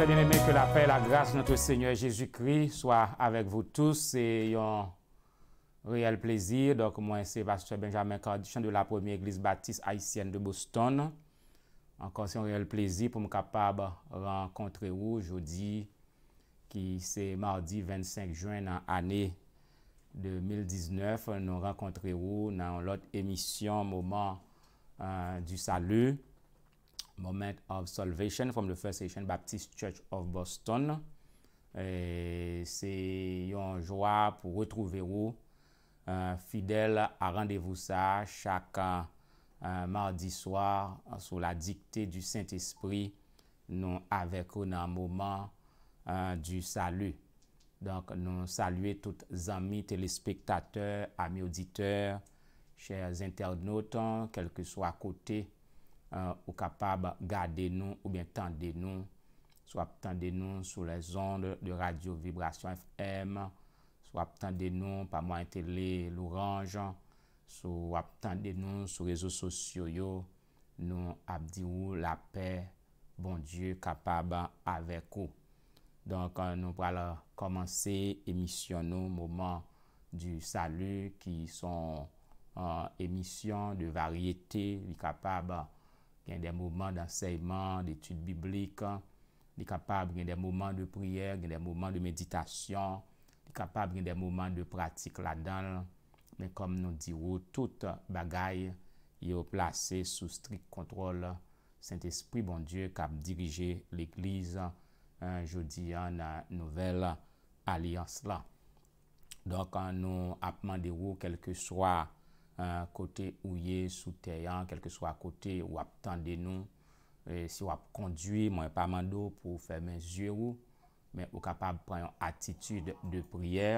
Se dene men ke la pe la grase notre seigneur jesu kri swa avek vou tous se yon reyel plezir. Donk mwen se Bastien Benjamin Kordichan de la premier iglis batis haisyen de Boston. Ankon se yon reyel plezir pou m kapab renkontre ou jodi ki se mardi 25 juen nan ane 2019. Nou renkontre ou nan lot emisyon mouman du salu. Moment of Salvation from the First Station Baptist Church of Boston. E, se yon jwa pou retrouve ou. E, Fidel a randevou sa chak an e, mardi swa sou la dikte du Saint-Esprit nou avek ou nan mouman du salu. Donk nou saluye tout zami telespektateur, ami auditeur, chers internaute, kelke sou akote. Euh, ou kapab gade nou ou bin tende nou sou ap tende nou sou le zonde de radio vibrasyon FM sou ap tende nou pa mwen entele l'oranje sou ap tende nou sou rezo sosyo yo nou ap diwou la pe bon dieu kapab avek ou donk an euh, nou prala komanse emisyon nou mouman di salu ki son emisyon euh, de varyete vi kapab gen dè mouman d'anseyman, d'étude biblik, di kapab gen dè mouman dè prier, gen dè mouman dè meditasyon, di kapab gen dè mouman dè pratik ladan, men kom nou diwou tout bagay yo plase sou strik kontrol Sint Esprit Bon Dieu kap dirije l'Eglise an jodi an nouvel alians la. Donk an nou apman diwou kelke swa kote ouye, souteyan, kelke sou a kote, wap tende nou, si wap kondwi, mwen pa mandou pou fè men zyè rou, men wap kapab preyon atitude de priyè,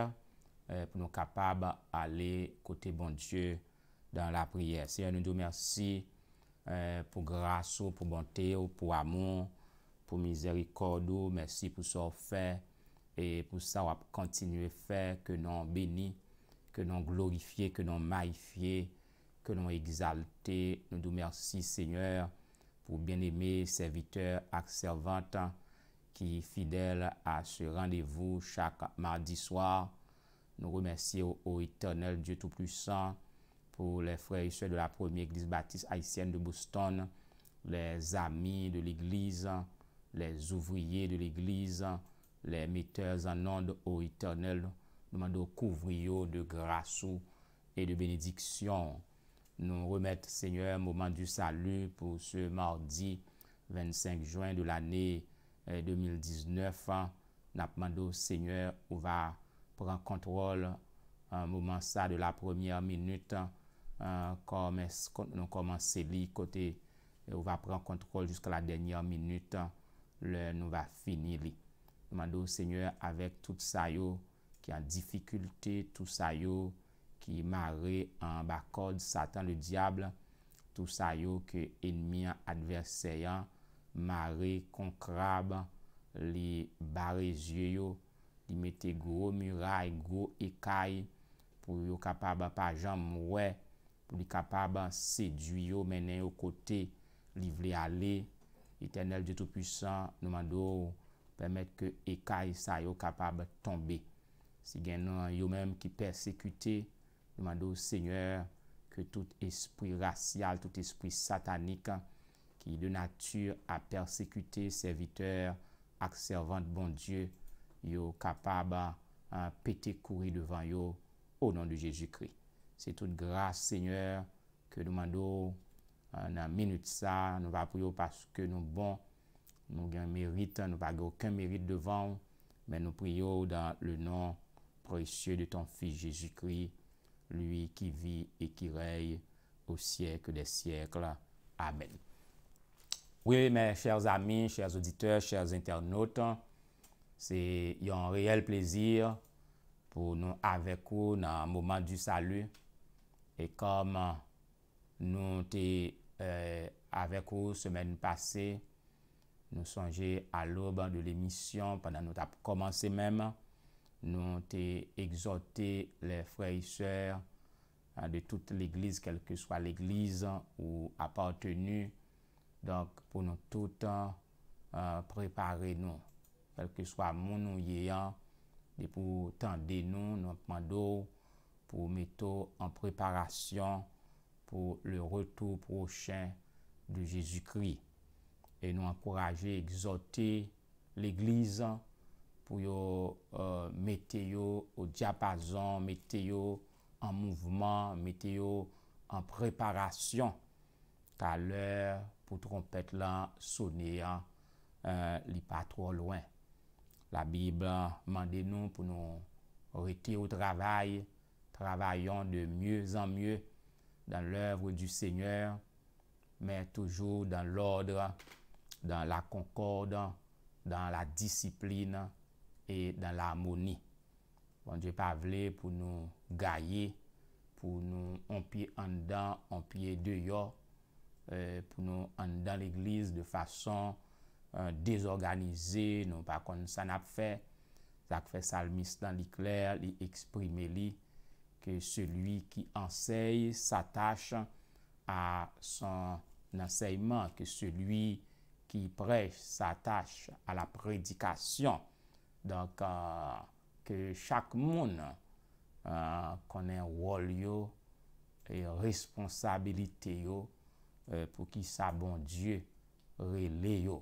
pou nou kapab ale kote bon djè dan la priyè. Se yon nou dou mersi pou grasou, pou bante ou, pou amoun, pou mizerikor dou, mersi pou sou fè, pou sa wap kontinu fè ke nou benni que nous glorifier, que nous magnifier, que nous exalter. Nous nous remercions, Seigneur pour bien-aimés serviteurs et servantes qui sont fidèle à ce rendez-vous chaque mardi soir. Nous remercions au, éternel Dieu Tout-Puissant pour les frères et sœurs de la première Église baptiste haïtienne de Boston, les amis de l'Église, les ouvriers de l'Église, les metteurs en onde, au éternel. Nou mandou kouvri yo de grasou e de benediksyon. Nou remet, seigneur, mouman du salu pou se mardi 25 jwen de l'anè 2019. Nou mandou, seigneur, ou va pran kontrol mouman sa de la premiè minute, nou koman se li kote ou va pran kontrol jiska la denye minute, nou va fini li. Nou mandou, seigneur, avèk tout sa yo ki an difikulte tou sa yo ki mare an bakod satan le diable tou sa yo ke enmi an adverseyan mare konkrab li bare zye yo li mette gro mura gro ekay pou yo kapaba pa jan mwe pou li kapaba seduyo menen yo kote li vle ale etenel de tout puisan nou mandou ekay sa yo kapaba tombe si gen nan yo menm ki persekute, domando, Seigneur, ki tout espri racial, tout espri satanik, ki de natyur a persekute, serviteur, ak servante bon Diyo, yo kapab a pete kouri devan yo o nan de Jejikri. Se tout grase, Seigneur, ki domando, nan menut sa, nou va priyo paske nou bon, nou gen merite, nou va gen merite devan, men nou priyo dan le nan Fréchieux de ton fils Jésus-Christ Lui qui vit et qui reille Au siècle des siècles Amen Oui mes chers amis, chers auditeurs, chers internautes C'est un réel plaisir Pour nous avec vous Dans un moment du salut Et comme nous ont été euh, avec vous Semaine passée Nous songez à l'aube de l'émission Pendant notre commencé même nou an te exote le frayiseur de tout l'Eglise, kelke swa l'Eglise ou apantenu, donk pou nou toutan prepare nou, kelke swa moun nou yey an, de pou tande nou, nou apman do, pou meto an preparasyon pou le retou prochen de Jezu Kri. E nou akoraje exote l'Eglise, Ou yo meteyo ou diapazon, meteyo an mouvman, meteyo an preparasyon. Ta lè pou trompèt lan sonè an li patro lwen. La Bibla mande nou pou nou retey ou travay, travayon de myèz an myèz dan lèvre di sènyèr. Mè toujou dan lòdre, dan la konkòd, dan la disipline. e dan la mouni. Bon, je pavle pou nou gaye, pou nou anpye andan, anpye deyo, e, pou nou andan l'eglise de fason e, dezorganize, nou pa kon san ap fe, sak fe salmistan li kler, li eksprime li, ke selwi ki anseye sa tache a son anseyman, ke selwi ki prej sa tache a la predikasyon, Donk euh, ke chak moun euh, konen wol yo E responsabilite yo euh, pou ki sa bon die rele yo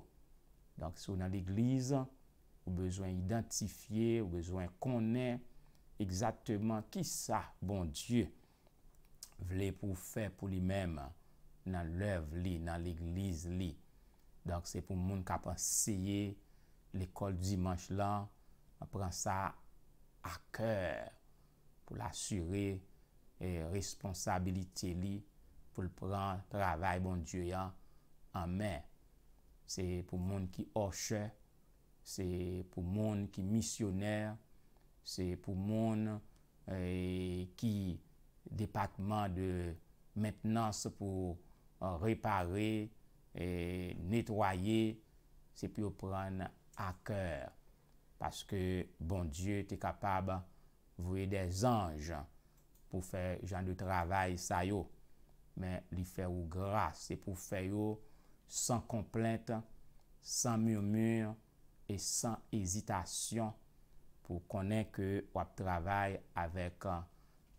Donk sou nan l'iglize ou bezwen identifiye Ou bezwen konen exactement ki sa bon die Vle pou fe pou li mem nan lev li nan l'iglize li Donk se pou moun kapas seye l'ekol Dimanche lan, an pren sa akèr pou l'assurè eh, responsabilite li pou l'pran travèl bon dieu yan, anmen. Se pou moun ki hoche, se pou moun ki misyonèr, se pou moun eh, ki depakman de metnans pou repare et netwoye, se pou pran anmen. akèr. Paske bon Diyo te kapab vwe de zanj pou fè jan de travay sa yo. Men li fè yo gras. Se pou fè yo san komplente, san murmur, e san ezitasyon pou konen ke wap travay avèk euh,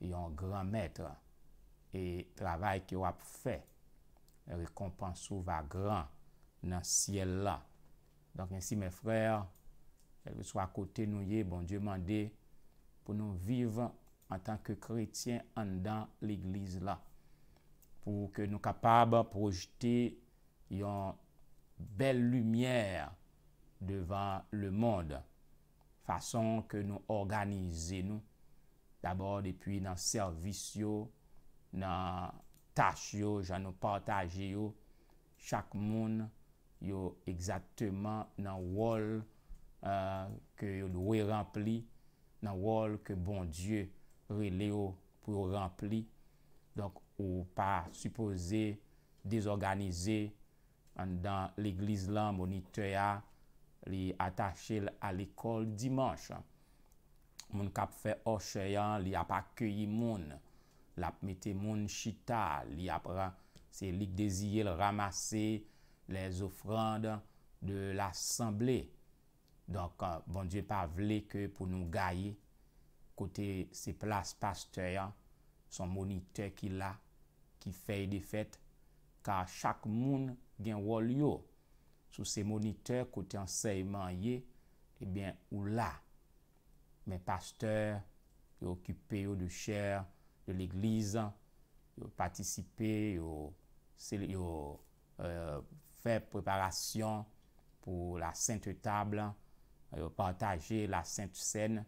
yon gran mètre. E travay ki wap fè rekompansou va gran nan siyèl la Donk ensi mè frèr, jè lè sou a kote nou yè, bon Dieu mandè, pou nou viv an tanke kretien an dan l'iglise la. Pou ke nou kapab projete yon bel lumièr devan lè mod. Fason ke nou organize nou. D'abord, depi nan servis yo, nan tach yo, jan nou partaj yo, chak moun, yo ekzakteman nan wol euh, ke yo lwe rempli, nan wol ke bon Diyo re le yo pou yo rempli. Donk ou pa supose dezorganize an dan l'egliz lan moun itoya li atache al ekol dimansha. Moun kap fe ocheyan li ap akyeyi moun, la ap mette moun chita, li ap se lik deziye ramase, les ofrande de l'assemblé. Donk, euh, bon, je pa vle ke pou nou ga ye, kote se plas pasteur, son moniteur ki la, ki fey defet, ka chak moun gen wol yo. Sou se moniteur, kote an seyman ye, ebyen, eh ou la. Men pasteur, yo kipe yo de chèr, de l'eglise, yo patisipe, yo se yo fèl euh, fè preparasyon pou la sènte table, euh, pantaje la sènte sène,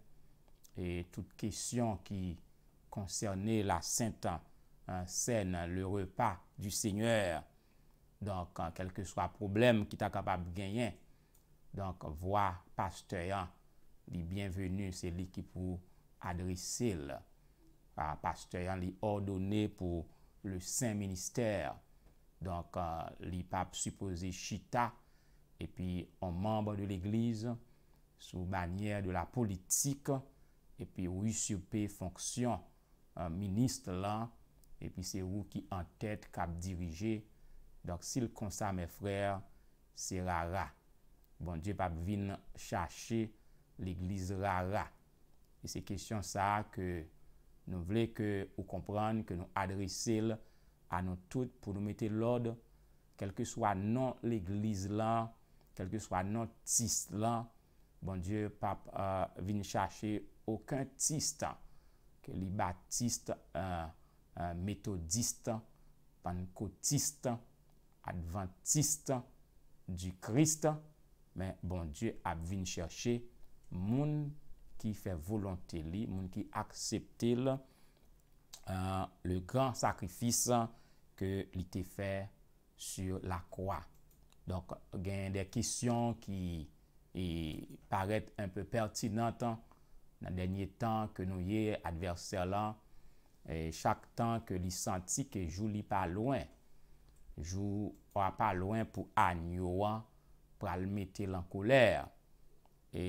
et tout kèsyon ki konsèrne la sènte euh, sène, le repa du sènyèr, donk an euh, kelke swa problem ki ta kapab genyen, donk vwa pastoyan li bienvenu, se li ki pou adresil, pastoyan li ordonè pou le sènt ministèr, Donk euh, li pap supose chita, epi an mamba de l'eglize, sou banyer de la politike, epi wisupi fonksyon, an minist lan, epi se wou ki an tèt kap dirije. Donk sil konsa mè frèr, se rara. Bon, diye pap vin chache l'eglize rara. E se kèsyon sa ke nou vle ke ou kompran, ke nou adrese lè, pa nou tout pou nou mette l'ode, kelke swa nan l'eglise la, kelke swa nan tiste la, bon Diyo pap euh, vin chache okan tiste, ke li batiste, euh, euh, metodiste, pankotiste, adventiste, di krist, bon Diyo ap vin chache moun ki fe volante li, moun ki aksepte li, le gran sakrifise, ke li te fe sur la kwa. Donk gen de kisyon ki paret unpe pertinentan nan denye tan ke nou ye adverser lan e chak tan ke li santi ke jou li pa lwen. Jou pa lwen pou an yowa pou al mette lan koler. E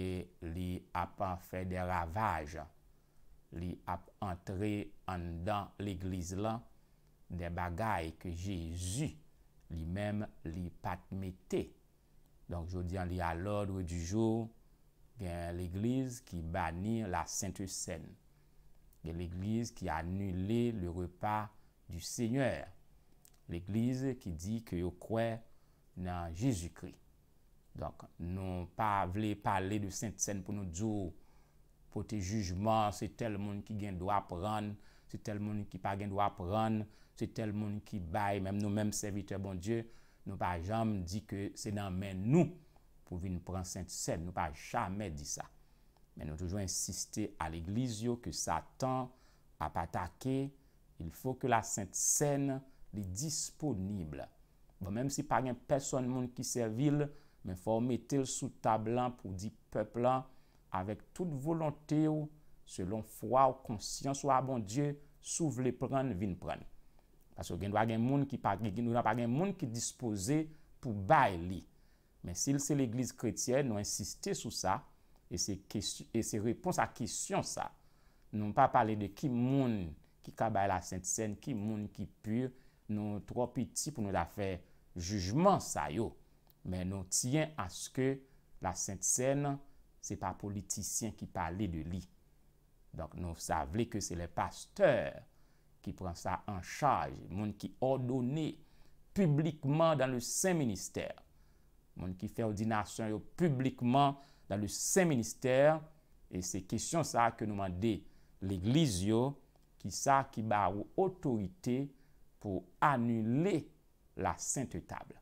li ap an fe de ravaj. Li ap antre an dan liglise lan de bagay ke Jésus li mem li patmete. Donk jodi an li alodre di jo, gen l'Eglise ki banir la Sainte Seine. Gen l'Eglise ki anule le repa du Seigneur. L'Eglise ki di ki yo kwe nan Jésus-Christ. Donk nou pa vle pale de Sainte Seine pou nou dzo, pou te jujman se tel moun ki gen do ap rane, Se tel moun ki pa gen dwa pran, se tel moun ki bay, menm nou menm servite bon Diyo, nou pa jam di ke se nan men nou pou vi nou pran sènt sèn, nou pa jamè di sa. Men nou toujou insistè a l'iglizyo ki sa tan apatake, il fò ke la sènt sèn li disponible. Ben menm si pa gen person moun ki servile, men fò metèl sou tablan pou di peplan, avèk tout volontè ou selon fwa ou konsyans ou a bon Diyo, Sou vle pran vin pran. Paso gen do a gen moun ki pa, gen do a gen moun ki dispose pou bay li. Men sil se l'Eglise kretien nou insisté sou sa, e se repons a kesyon sa, nou pa pale de ki moun ki ka bay la Sint-Senn, ki moun ki pur, nou tropiti pou nou la fe jujman sa yo. Men nou tiyen aske la Sint-Senn se pa politisyen ki pale de li. Donk nou sa vle ke se le pasteur ki pran sa an chaj, moun ki ordone publikman dan le se ministèr. Moun ki fè ordinasyon yo publikman dan le se ministèr, e se kesyon sa ke nou mande l'egliz yo, ki sa ki ba ou otorite pou anule la sènte table.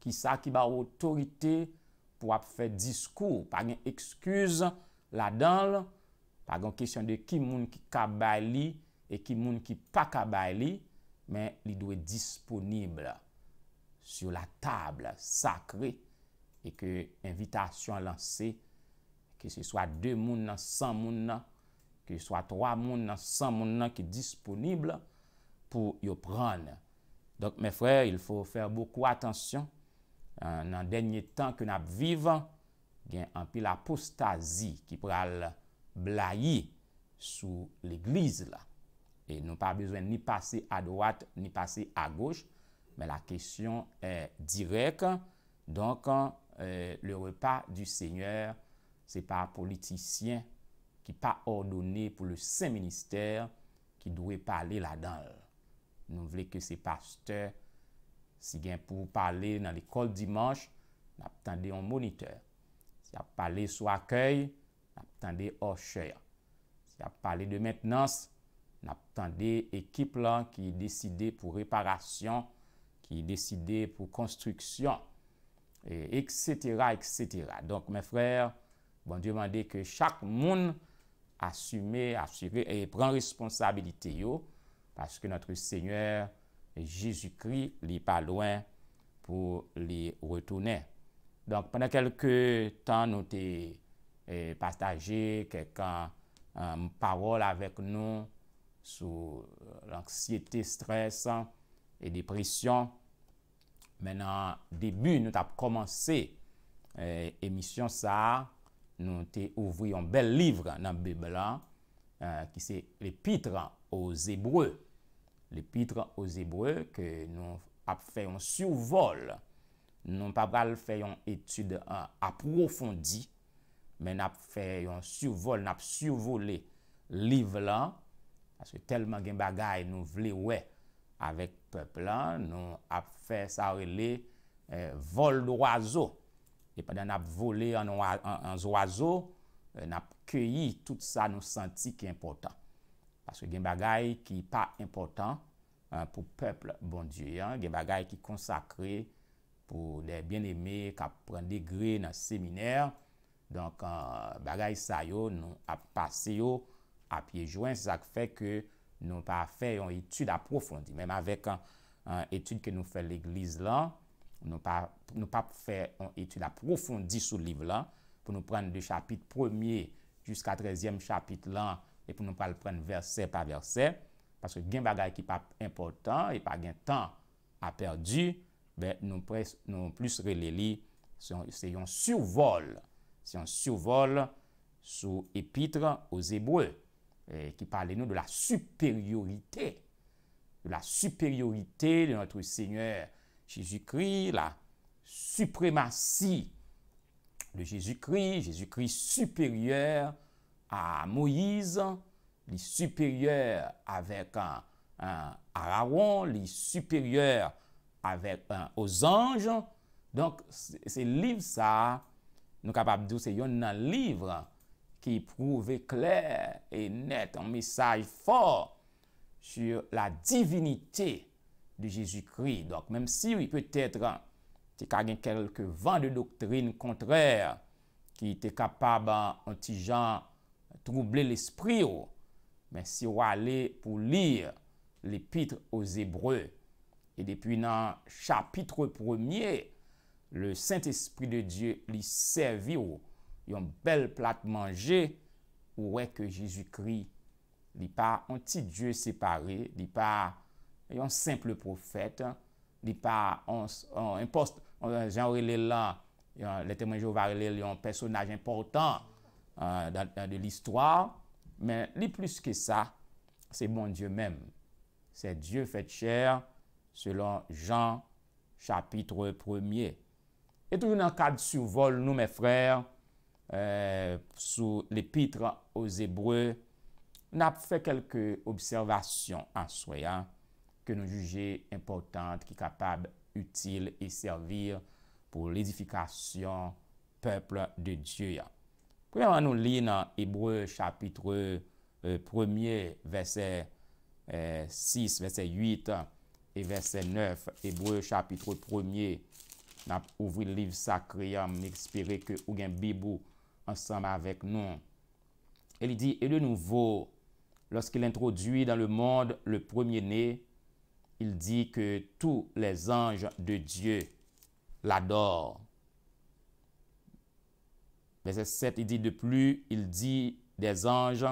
Ki sa ki ba ou otorite pou ap fè diskou, pa gen ekskuse la danl, agon kesyon de ki moun ki kabali e ki moun ki pa kabali men li dwe disponible sou la table sakre e ke invitation lanse ke se swa 2 moun nan, 100 moun nan ke se swa 3 moun nan, 100 moun nan ki disponible pou yo pran donk me frè, il fò fèr boku atensyon nan euh, denye tan ke nap vivan gen anpi la postazi ki pral la bla yi sou l'eglise la. E nou pa bezwen ni pase a doate, ni pase a goche, men la kesyon e direk. Donk an, euh, le repa du seigneur, se pa politisyen, ki pa ordone pou le se minister, ki dwe pale la dan. Nou vle ke se pasteur, si gen pou pale nan l'ekol dimanche, nap tande yon moniteur. Sa pale sou akyey, hors orchea. Si on parle de maintenance, on tande là qui ki pour réparation, qui ki pour construction, etc., etc. Donc, mes frères, bon Dieu m'a que chaque monde assume, et prend responsabilité parce que notre Seigneur Jésus-Christ n'est pas loin pour les retourner. Donc, pendant quelques temps, nous été... e pataje kekan um, parol avek nou sou euh, l'ansyete, stres, e depresyon. Men nan debu nou tap komanse emisyon sa, nou te ouvri yon bel livre nan bebelan, euh, ki se l'epitre ou zebreu, l'epitre ou zebreu ke nou ap fèyon souvol, nou papal fèyon etude euh, aprofondi, men ap fè yon survol, nap survolé liv lan, aske telman gen bagay nou vle wè avèk pèp lan, nou ap fè sa wè lè eh, vol do wazo, epè nan ap volé an wazo, eh, nap kèyi tout sa nou senti ki important. Aske gen bagay ki pa important eh, pou pèp bon die, gen bagay ki konsakre pou den bien eme kap prende gre nan seminer, Donk, euh, bagay sa yo, nou ap pase yo ap ye jwen, se sak fe ke nou pa fe yon etude aprofondi. Mem avèk an etude ke nou fe l'Eglise lan, nou pa fe yon etude aprofondi sou liv lan, pou nou pren de chapit premier jusqu'a treziyem chapit lan, et pou nou pa le pren versè pa versè, paske gen bagay ki pa important, e pa gen tan aperdi, ben nou plus releli se yon survol. C'est un survol sous Épître aux Hébreux eh, qui parlait nous de la supériorité, de la supériorité de notre Seigneur Jésus-Christ, la suprématie de Jésus-Christ, Jésus-Christ supérieur à Moïse, les supérieur avec un, Aaron, les supérieur avec un, aux anges. Donc, c'est livre ça Nou kapab dous e yon nan livre ki prouve kler e net an mesaj for sur la divinite de Jezikri. Donk, menm si wè peut etre te kagen kelke van de doktrine kontrèr ki te kapab an ti jan trouble l'espri ou, menm si wè alè pou lir l'epitre o Zébreu, e depi nan chapitre premiè, le Saint-Esprit de Dieu lui a une belle plate manger ou est que Jésus-Christ n'est pas un petit Dieu séparé, n'est pas un simple prophète, n'est pas un, poste, jean là, le témoin Jéhovah est un personnage important euh, de l'histoire, mais li plus que ça, c'est mon Dieu même. C'est Dieu fait chair selon Jean chapitre 1er. Et toujours dans le cadre du survol, nous, mes frères, euh, sous l'épître aux Hébreux, nous avons fait quelques observations en soyant que nous jugez importantes, qui sont capables, utiles et servir pour l'édification peuple de Dieu. Premièrement, nous lisons dans Hébreux chapitre 1er euh, verset 6, euh, verset 8 et verset 9, Hébreux chapitre 1er verset. Nap le livre sacré am, n'ekspire ke ou gen bibou ensemble avec nous. Il dit, et de nouveau, lorsqu'il introduit dans le monde le premier-né, il dit que tous les anges de Dieu l'adorent. Verset 7, il dit de plus, il dit des anges,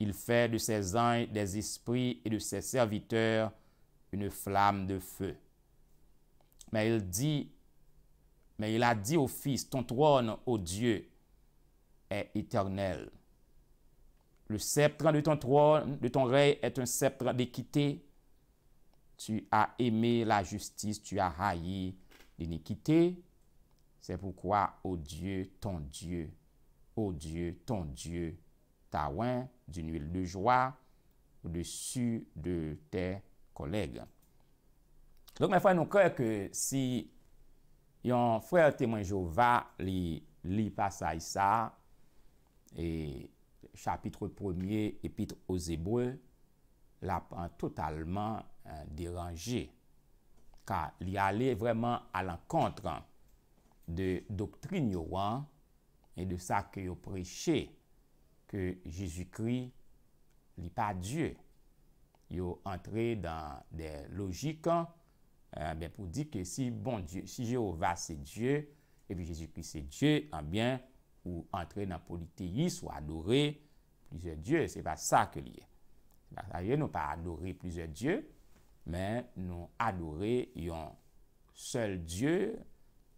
il fait de ses anges des esprits et de ses serviteurs une flamme de feu. Mais il dit, mais il a dit au Fils, ton trône, ô Dieu, est éternel. Le sceptre de ton trône, de ton règne est un sceptre d'équité. Tu as aimé la justice, tu as haï l'iniquité. C'est pourquoi, ô Dieu, ton Dieu, ô Dieu, ton Dieu, ta oint d'une huile de joie au-dessus de tes collègues. Donk men fwen nou kre ke si yon frel temwen Jehova li li pa sa isa e chapitre premier epitre ozebwe la pan totalman euh, deranje ka li ale vreman alen kontran de doktrine yo wan e de sa ke yo preche ke Jezu kri li pa Diyo yo entre dan de logika Euh, ben, pour dire que si bon Dieu, si Jéhovah c'est Dieu, et puis Jésus-Christ c'est Dieu, en bien, ou entrer dans polythéisme ou adorer plusieurs dieux, c'est pas ça que lié. C'est pas ça, pas adoré plusieurs dieux, mais nous adorer un seul Dieu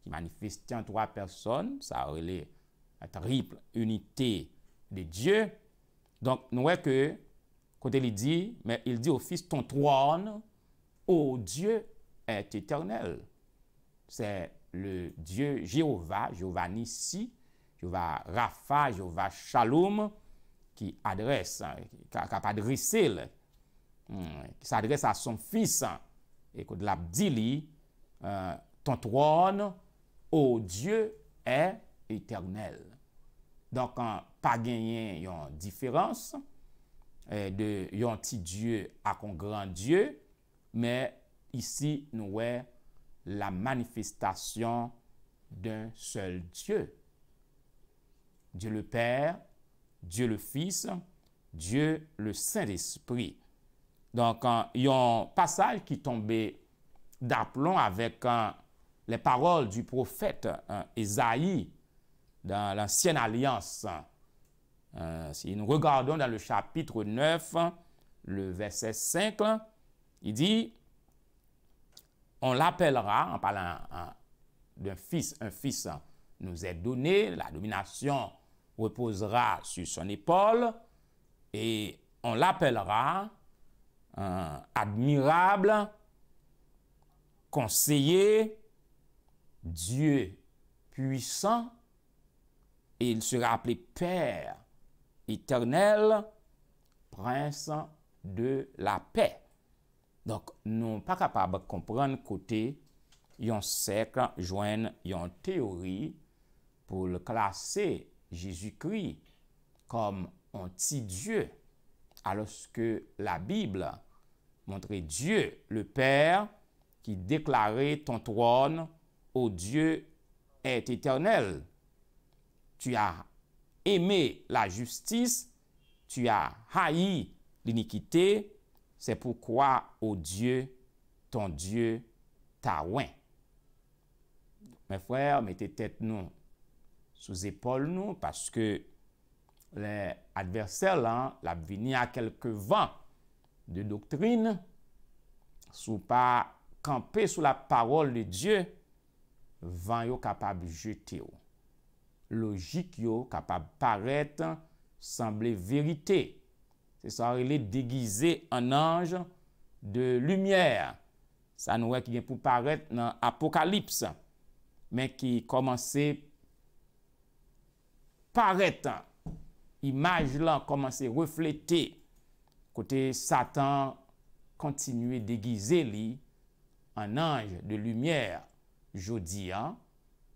qui manifeste en trois personnes, ça relève la triple unité de Dieu. Donc, nous voyons que, quand il dit, mais il dit au Fils, ton trône, ô Dieu, et eternel. Se le dieu Jehova, Jehova Nisi, Jehova Rafa, Jehova Shalom, ki adres, ki ap adresil, ki sa adres a hmm, son fils, ekou euh, euh, de la Bdili, ton tron ou dieu et eternel. Donk an paganyen yon diferans, de yon ti dieu akon gran dieu, me Ici, nous voyons la manifestation d'un seul Dieu. Dieu le Père, Dieu le Fils, Dieu le Saint-Esprit. Donc, euh, il y a un passage qui tombait d'aplomb avec euh, les paroles du prophète isaïe euh, dans l'Ancienne Alliance. si nous regardons dans le chapitre 9, le verset 5, il dit, on l'appellera, en parlant d'un fils, un fils nous est donné, la domination reposera sur son épaule, et on l'appellera admirable, conseiller, Dieu puissant, et il sera appelé Père éternel, prince de la paix. Donk nou pa kapab kompren kote yon sekl jwen yon teori pou l klasè Jésus-Kri kom anti-Dieu. Aloske la Bible montre Dieu le Père ki deklare ton trône ou Dieu est éternel. Tu a emé la justice, tu a haï l'inikité. Se pou kwa ou die ton die ta wè. Mè fwè, mette tèt nou sou zépol nou, paske lè adversè lè, lè ap vini a kelke van de doktrine, sou pa kampe sou la parol de die, van yo kapab jete yo. Logik yo kapab paret, sanble verite, Se sa wè li degize an anj de lumièr. Sa nou wè ki gen pou paret nan apokalips. Men ki komanse paret. Imaj lan komanse reflete. Kote satan kontinwe degize li an anj de lumièr. Jodi an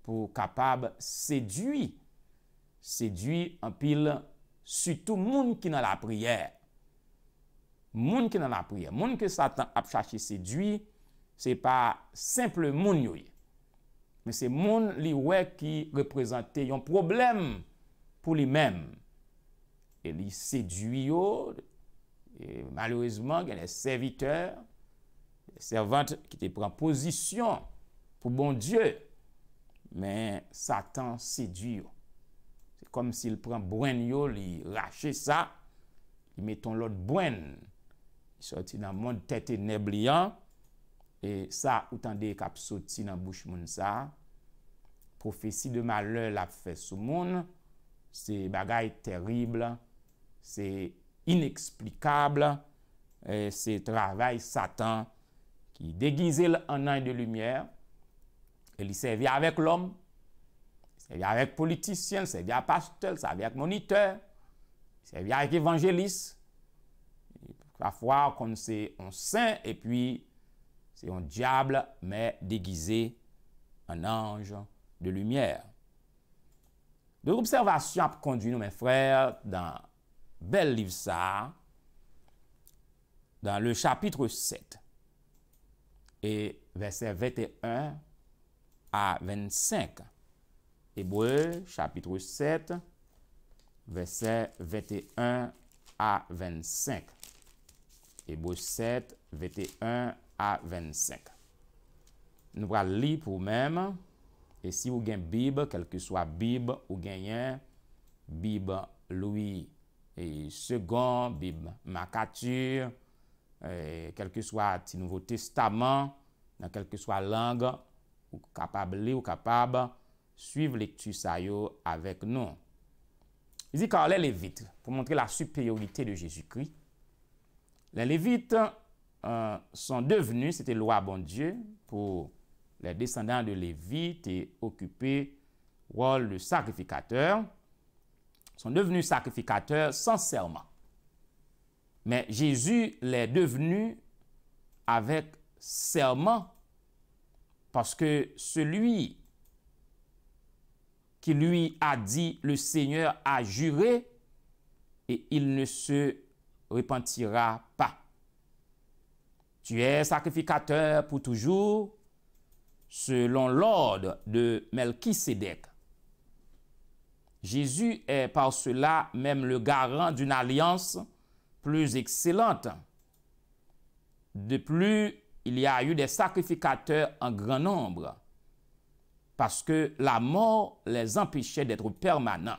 pou kapab sedui. Sedui an pil anj. Soutou moun ki nan la priyè. Moun ki nan la priyè. Moun ki Satan ap chache sedui, se pa simple moun yoy. Men se moun li wè ki reprezentè yon problem pou li men. E li seduyo, e malouizman gen le serviteur, le oh, servante ki te pren posisyon pou bon Diyo. Men Satan seduyo. kom si il pren brwen yo, li rache sa, li meton lot brwen, li soti nan moun tete neblyan, e sa ou tan dey kap soti nan bouch moun sa, profesi de male la fè sou moun, se bagay terrible, se ineksplikable, e se travay satan, ki degize l anay de lumièr, e li sevi avèk lòm, c'est bien avec politiciens, c'est bien pasteur, c'est bien avec moniteur, c'est bien avec évangéliste. Parfois, comme c'est un saint et puis c'est un diable, mais déguisé en ange de lumière. De l'observation a conduit nous, mes frères, dans bel livre dans le chapitre 7 et verset 21 à 25. Ebreu, chapitrou 7, verset 21 a 25. Ebreu 7, verset 21 a 25. Nou pral li pou mèm. E si ou gen bib, kelke swa bib ou genyen, bib loui e second, bib makatir, kelke swa ti nouvo testaman, kelke swa lang, ou kapab li ou kapab, suivre lecture avec nous. Il dit car les Lévites, pour montrer la supériorité de Jésus-Christ, les Lévites euh, sont devenus, c'était loi bon Dieu, pour les descendants de Lévites et occuper rôle de sacrificateur, sont devenus sacrificateurs sans serment. Mais Jésus l'est devenu avec serment parce que celui qui lui a dit, le Seigneur a juré, et il ne se repentira pas. Tu es sacrificateur pour toujours, selon l'ordre de Melchisedec. Jésus est par cela même le garant d'une alliance plus excellente. De plus, il y a eu des sacrificateurs en grand nombre parce que la mort les empêchait d'être permanents.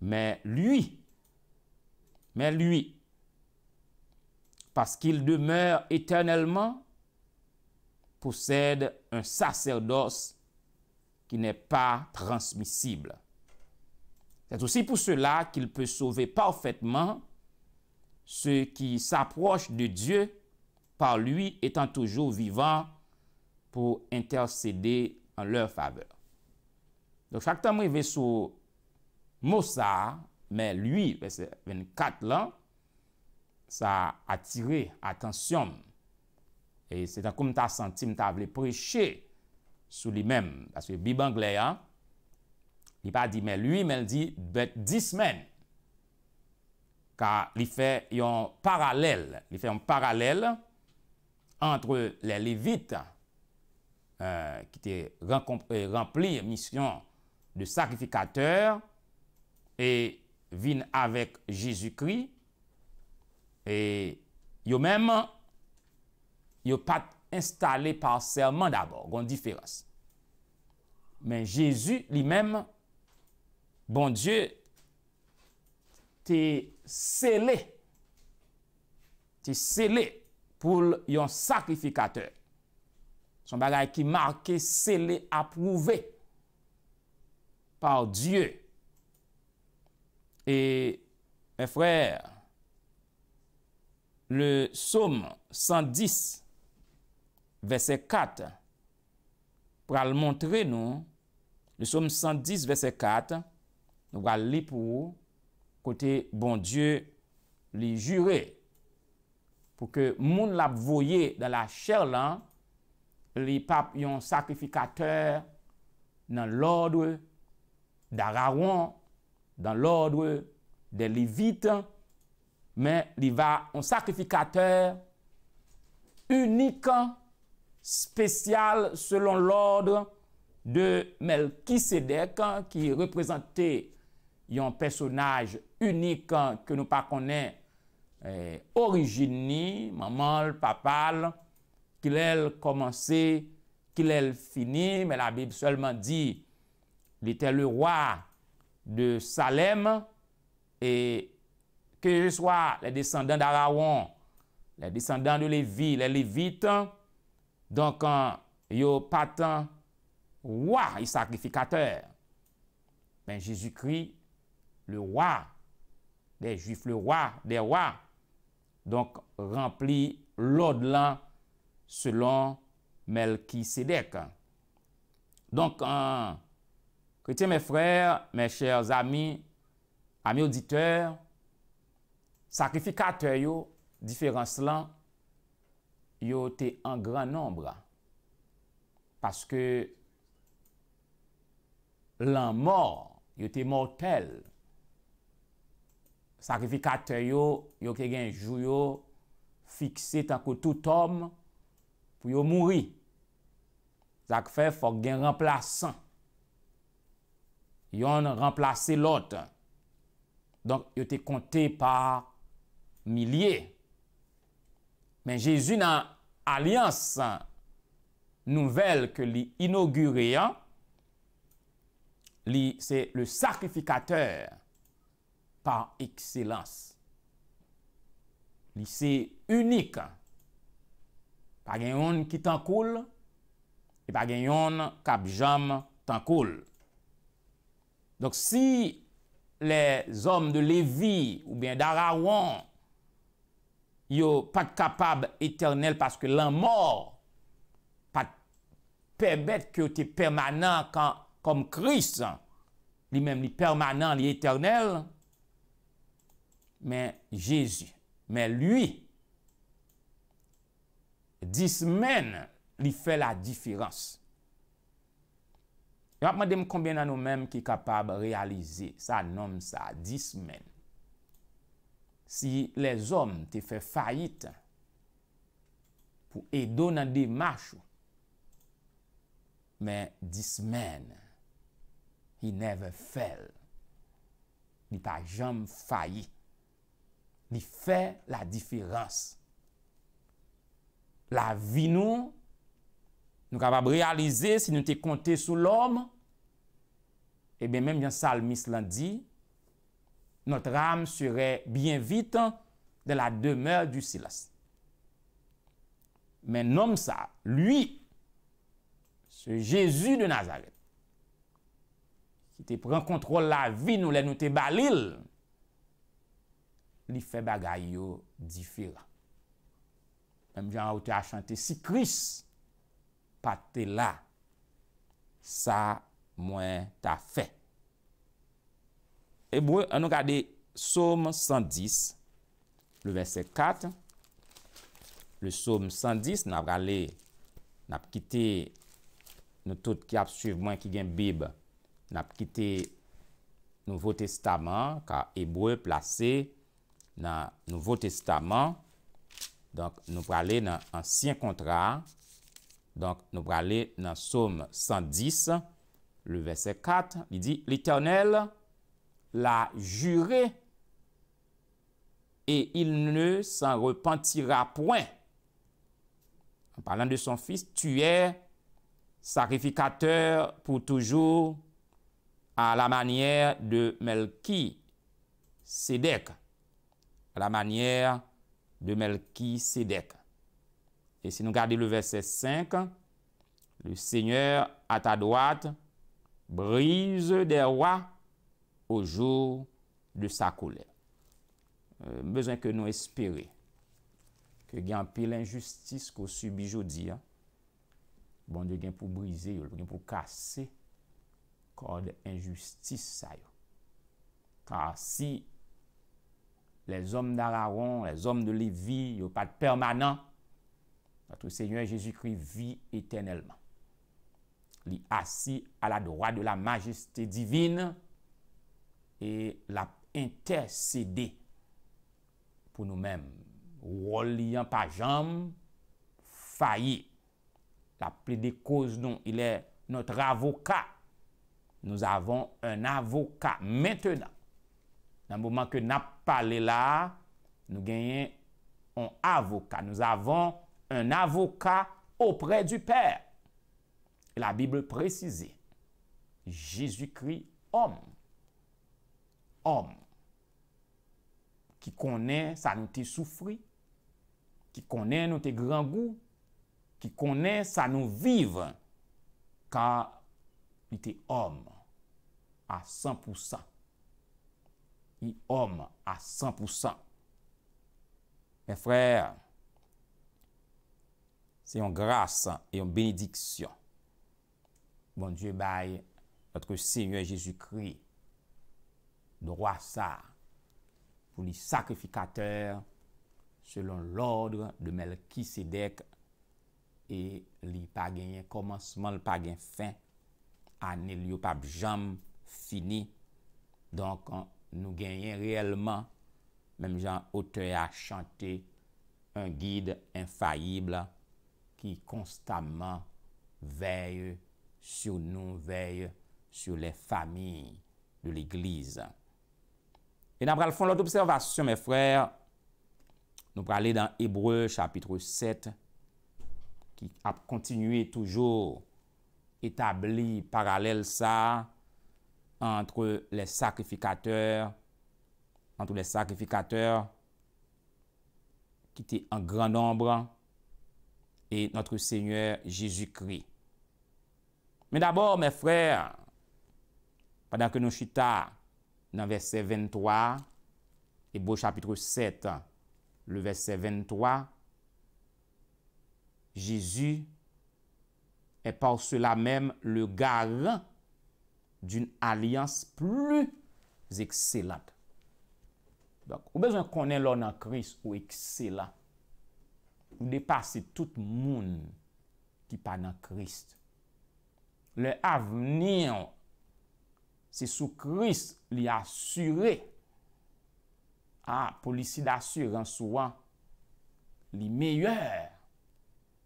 Mais lui, mais lui, parce qu'il demeure éternellement, possède un sacerdoce qui n'est pas transmissible. C'est aussi pour cela qu'il peut sauver parfaitement ceux qui s'approchent de Dieu par lui étant toujours vivant pou interceder an lèr fave. Don chak tan mwen ve sou Moussa, men lwi, ve se 24 lan, sa atire, atensyon, e se tan koum ta sentim ta vle preche sou li men, baske Bib Anglèya, li pa di men lwi, men di bet 10 men, ka li fe yon paralèl, li fe yon paralèl antre lè Levite ki euh, euh, bon te rempli misyon de sakrifikateur e vin avek Jezu Kri e yo mem yo pat instale par serman d'abor, goun diferans. Men Jezu li mem bon Dje te sele te sele pou yon sakrifikateur Son bagay ki marke se le aprouve par Dieu. E, mè frèr, le som 110, vese 4, pou al montre nou, le som 110, vese 4, nou al li pou kote bon Dieu li jure pou ke moun la voye dan la chèr lan li pa yon sakrifikateur nan l'odre da Raron, nan l'odre de Levite, men li va yon sakrifikateur unik, spesyal selon l'odre de Melkisedek, ki reprezenté yon pesonaj unik ke nou pa konen eh, origini, mamal, papal, qu'il ait commencé, qu'il ait fini, mais la Bible seulement dit, il était le roi de Salem, et que ce soit les descendants d'Araon, les descendants de Lévi, les Lévites, donc, il n'y pas tant roi et sacrificateur. Mais ben Jésus-Christ, le roi des Juifs, le roi des rois, donc remplit l'ordre selon Melki Sedeq. Donk an, euh, krete mè frè, mè chèr zami, amè auditeur, sakrifikater yo, diferans lan, yo te an gran nombre. Paske, lan mor, yo te mortel. Sakrifikater yo, yo ke genjou yo, fikse tanko tout om, yo te an gran nombre. pou yo mouri. Zak fe fok gen remplasan. Yon remplase lot. Donk yo te konti pa milye. Men jesu nan alians nouvel ke li inogure li se le sakrifikater pa ekselans. Li se unika pa gen yon ki tan koul, e pa gen yon kap jam tan koul. Dok si les om de Levi ou bien d'Arawan, yo pat kapab eternel paske lan mor, pat pebet ki yo te permanan kom kris, li menm li permanan li eternel, men Jezi, men lui, Dismen li fè la difirans. Ya apman dem konbyen nan nou menm ki kapab realize sa nom sa dismen. Si les om te fè fayit pou edon nan dimachou. Men dismen, he never fell. Li pa jam fayit. Li fè la difirans fayit. la vi nou nou kapab realize si nou te konte sou l'om ebe eh menm jan salmis lan di not ram sure biyen vite de la demeur du silas men nom sa lui se jesu de nazaret si te pren kontrol la vi nou le nou te balil li fe bagay yo di firan Mwen jan wote a chante, si kris, patte la, sa mwen ta fe. Eboe, an nou gade, Somme 110, le verse 4. Le Somme 110, nan gade, nan pkite, nou tot ki ap suiveman ki gen bib, nan pkite Nouvo Testaman, ka eboe place nan Nouvo Testaman, Donc, nous parlons dans ancien contrat. Donc, nous parlons aller dans Somme 110, le verset 4. Il dit, l'Éternel l'a juré et il ne s'en repentira point. En parlant de son fils, tu es sacrificateur pour toujours à la manière de Melchi, à la manière de Melki Sedek. Et si nou gade le verset 5, le seigneur ata doat, brise derwa oujou de sa kolè. Mbezen euh, ke nou espere ke gyan pi l'injustis kou subi jodi. Bon de gen pou brise yo, gen pou kase kode injustis sa yo. Kasi yon les hommes d'Aaron, les hommes de Lévi, il n'y a pas de permanent. Notre Seigneur Jésus-Christ vit éternellement. Il est assis à la droite de la majesté divine et l'a intercédé pour nous-mêmes. Reliant par jambe, failli. La des causes, non. Il est notre avocat. Nous avons un avocat maintenant Nan mouman ke nap pale la, nou genyen an avoka. Nou zavan an avoka opre du per. La Bible prezize. Jezu kri om. Om. Ki konen sa nou te soufri. Ki konen nou te gran gou. Ki konen sa nou viv. Ka mi te om. A 100%. om a 100%. Mè frè, se yon grase e yon benediksyon. Mon dieu baye, notre seigneur Jésus-Christ droit sa pou li sakrifikateur selon l'ordre de Melchizedek e li pagayen komansman, li pagayen fin ane li yo pape jam fini, donk an Nou genyen reèlman, mèm Jean Hauteuil a chante un guide infayible ki konstanman veye sur nou, veye sur lè fami de l'eglise. E nan pral fon lòt observasyon, mè frèr, nou pralè dan Hebreu chapitre 7 ki a kontinuyé toujò etabli paralèl sa. entre les sacrificateurs, entre les sacrificateurs qui étaient en grand nombre et notre Seigneur Jésus-Christ. Mais d'abord, mes frères, pendant que nous chutons dans verset 23 et beau chapitre 7, le verset 23, Jésus est par cela même le garant d'youn alians plou zekselat. Ou bezon konen lò nan kris ou ekselat, ou depase tout moun ki pa nan kris. Le avenir se sou kris li asyure a polisi d'asyure an sou an li meyèr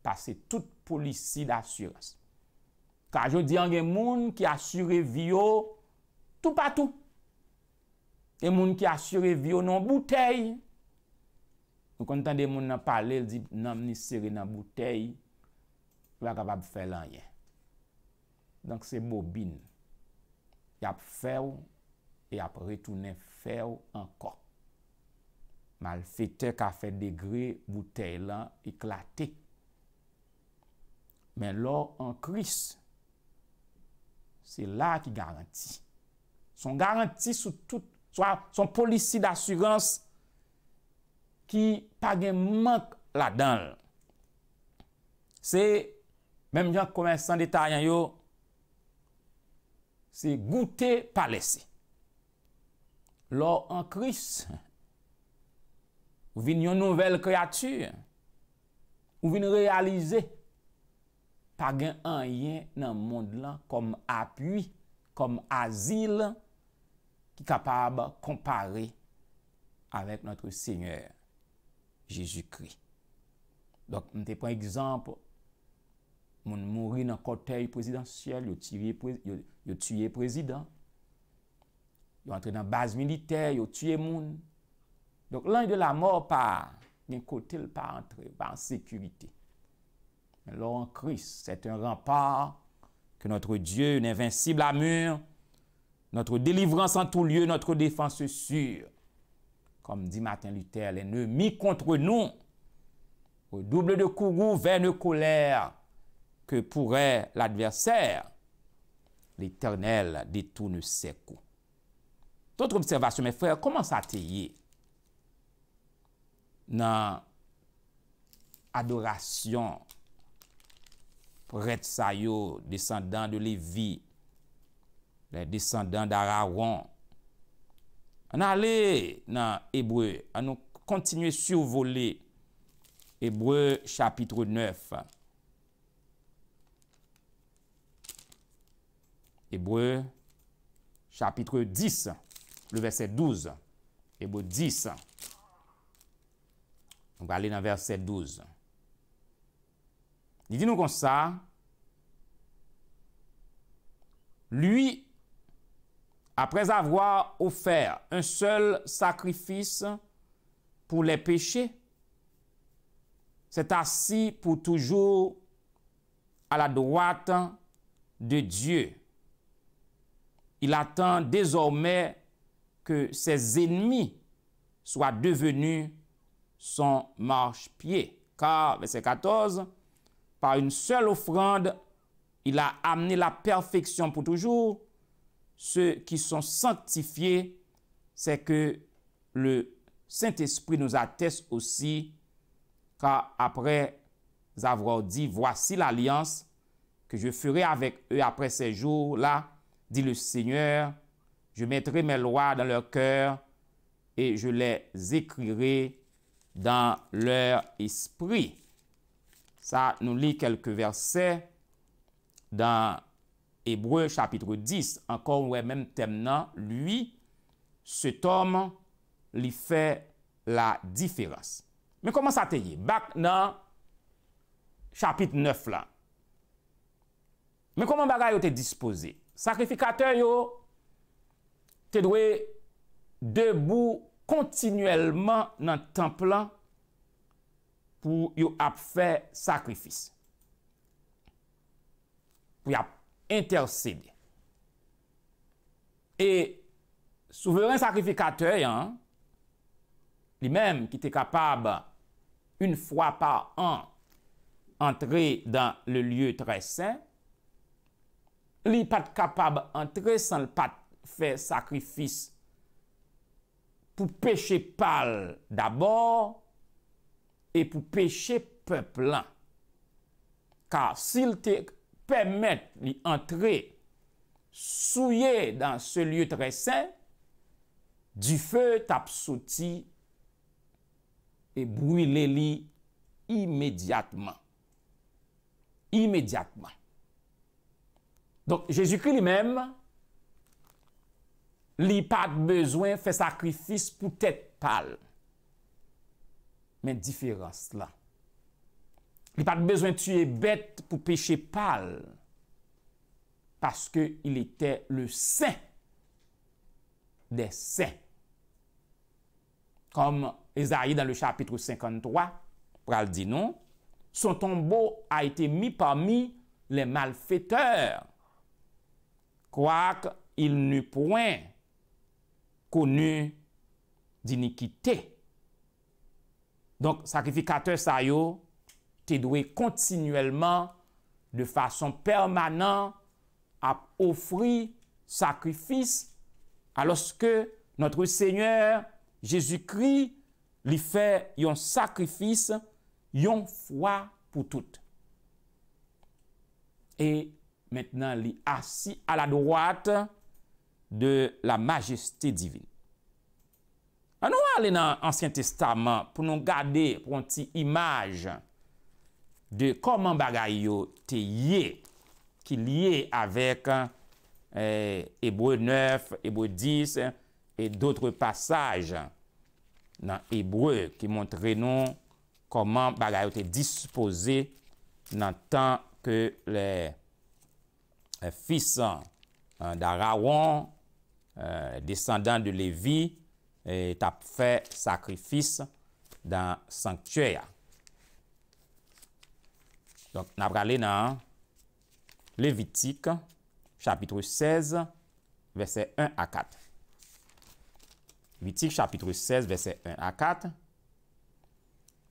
pase tout polisi d'asyure an sou. Ka jo di an gen moun ki asyre vyo tout patou. Gen moun ki asyre vyo nan bouteil. Nou kon tan den moun nan pale, el di nan mni sere nan bouteil, lwa kapab fè lan yen. Donk se bobin. Yap fèw, yap retounen fèw anko. Mal fète ka fè degre, bouteil lan eklate. Men lò an kris. Se la ki garanti. Son garanti sou tout. Son polisi d'assurance ki page mank la denl. Se, mem jan kome san detayan yo, se goute palese. Lò an kris, ou vin yon nouvel kreatur, ou vin realize pa gen an yen nan moun la kom apuy, kom azil, ki kapab kompare avèk nòtre sènyèr Jésus-Christ. Dok, mè te pren ekzamp, moun mouri nan kotey presidansyèl, yo tuyè prezidans, yo antre nan baz militer, yo tuyè moun. Dok, lan yon de la mò pa, gen kotey l pa antre, pa an sekuritey. Laurent Christ, c'est un rempart que notre Dieu n'invincible amure, notre délivrance en tout lieu, notre défense sûre. Comme dit Martin Luther, les neus mis contre nous, au double de Kourou, vers nos colères, que pourrait l'adversaire, l'éternel détourne ses coups. D'autres observations, mes frères, comment ça a-t-il y est nan adoration Pret sayo, descendant de Levi, descendant d'Araron. An ale nan Ebreu, an nou kontinuye sou voli. Ebreu chapitre 9. Ebreu chapitre 10, le verset 12. Ebreu 10. An ale nan verset 12. dites nous comme ça. Lui, après avoir offert un seul sacrifice pour les péchés, s'est assis pour toujours à la droite de Dieu. Il attend désormais que ses ennemis soient devenus son marche-pied. Car, verset 14, par une seule offrande, il a amené la perfection pour toujours. Ceux qui sont sanctifiés, c'est que le Saint-Esprit nous atteste aussi, car après avoir dit, voici l'alliance que je ferai avec eux après ces jours-là, dit le Seigneur, je mettrai mes lois dans leur cœur et je les écrirai dans leur esprit. Sa nou li kelke verse dan Ebreu chapitre 10. Ankon wè men tem nan, lui, set om li fè la diferans. Me koman sa te ye? Bak nan chapitre 9 la. Me koman bagay yo te dispose? Sakrifikate yo te dwe debou kontinuelman nan temple la. pou yo ap fè sakrifis. Pou yo ap intersède. E souveren sakrifikatey, li menm ki te kapab un fwa pa an antre dan le liye tre sen, li pat kapab antre san l pat fè sakrifis pou peche pal d'abor pou peche peplan. Ka sil te pemet li antre souye dan se liye tresen, di fe tap soti e brouile li imediatman. Imediatman. Donk, Jezu kri li mem, li pat bezwen fe sakrifis pou tet pal. Men diferans la. Li pa de bezwen tuye bet pou peche pal. Paske il ete le sen. De sen. Kom Ezayi dan le chapitre 53. Pral di nou. Son tombo a ete mi parmi le malfeteur. Kwa ak il nou pouen konu di nikitey. Donc, sacrificateur sa Tu es doué continuellement, de permanente, à offrir sacrifice, alors que notre Seigneur, Jésus-Christ, lui fait un sacrifice, une fois pour toutes. Et maintenant, il est assis à la droite de la majesté divine. An nou ale nan ansyen testaman pou nou gade pou an ti imaj de koman bagay yo te ye ki liye avek ebreu eh, 9, ebreu 10 e eh, doutre pasaj nan ebreu ki montre nou koman bagay yo te dispose nan tan ke fisan eh, da Rawon, descendant de Levi et ap fè sakrifis dan sanktye ya. Donk, nan pralè nan Levitik chapitre 16 vesey 1 a 4. Levitik chapitre 16 vesey 1 a 4.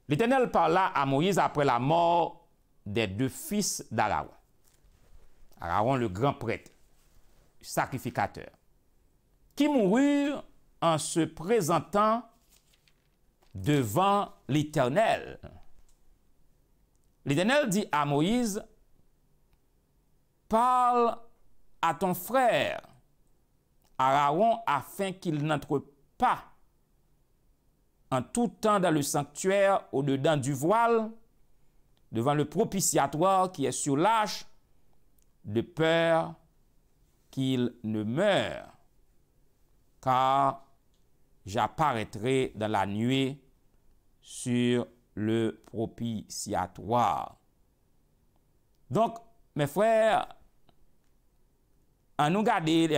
L'Etenel parla a Moïse apre la mor de de fils d'Araou. Araou, le gran prèt, sakrifikater. Ki mourir en se présentant devant l'Éternel. L'Éternel dit à Moïse, parle à ton frère Aaron afin qu'il n'entre pas en tout temps dans le sanctuaire au-dedans du voile, devant le propitiatoire qui est sur l'arche, de peur qu'il ne meure, car j aparetre dan la nwe sur le propisyatoir. Donk, mè fwèr, an nou gade yo, an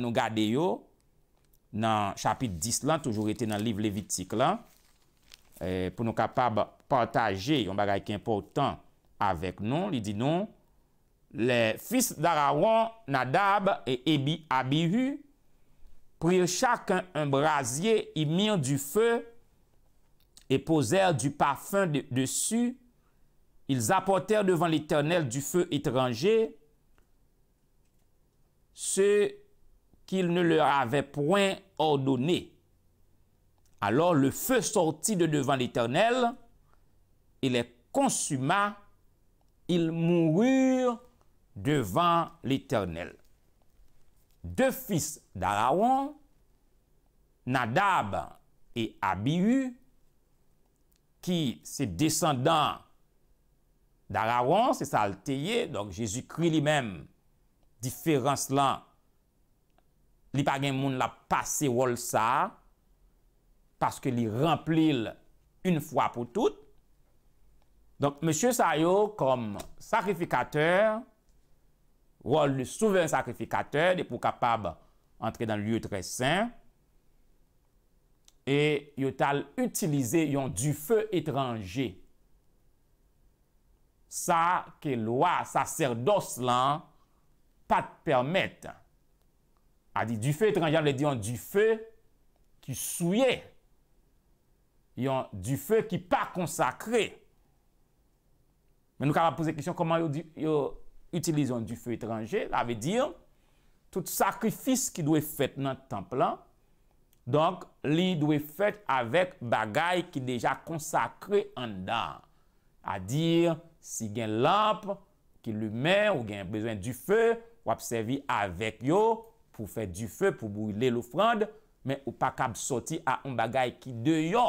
nou gade yo nan chapit dis lan, toujou ete nan liv levitik lan, eh, pou nou kapab pataje yon bagay ki important avèk non, li di non, le fis darawan nadab e ebi abihu prirent chacun un brasier, y mirent du feu et posèrent du parfum dessus. Ils apportèrent devant l'Éternel du feu étranger, ce qu'il ne leur avait point ordonné. Alors le feu sortit de devant l'Éternel et les consuma. Ils moururent devant l'Éternel. De fils d'Arawan, Nadab et Abihu, ki se descendant d'Arawan, se salteye, donk jesu kri li mem, diferans lan, li pagen moun la pase wol sa, paske li remplil un fwa pou tout, donk monshe Sayo kom sakrifikateur, ou al souve un sakrifikateur, de pou kapab entre dan lye tre sen, e yot al utilize yon du fe etranje. Sa ke lwa, sa serdos lan, pat permette. A di du fe etranje, al le di yon du fe ki souye. Yon du fe ki pa konsakre. Men nou kap ap pose kisyon, koman yo di yo, Utilizon di fe etranje, la ve dir, tout sakrifis ki dwe fèt nan tan plan, donk li dwe fèt avèk bagay ki deja konsakre an dan. A dir, si gen lamp, ki lume, ou gen bezwen di fe, wap servi avèk yo pou fèt di fe pou bouyle loufrande, men ou pa kab soti a un bagay ki de yo.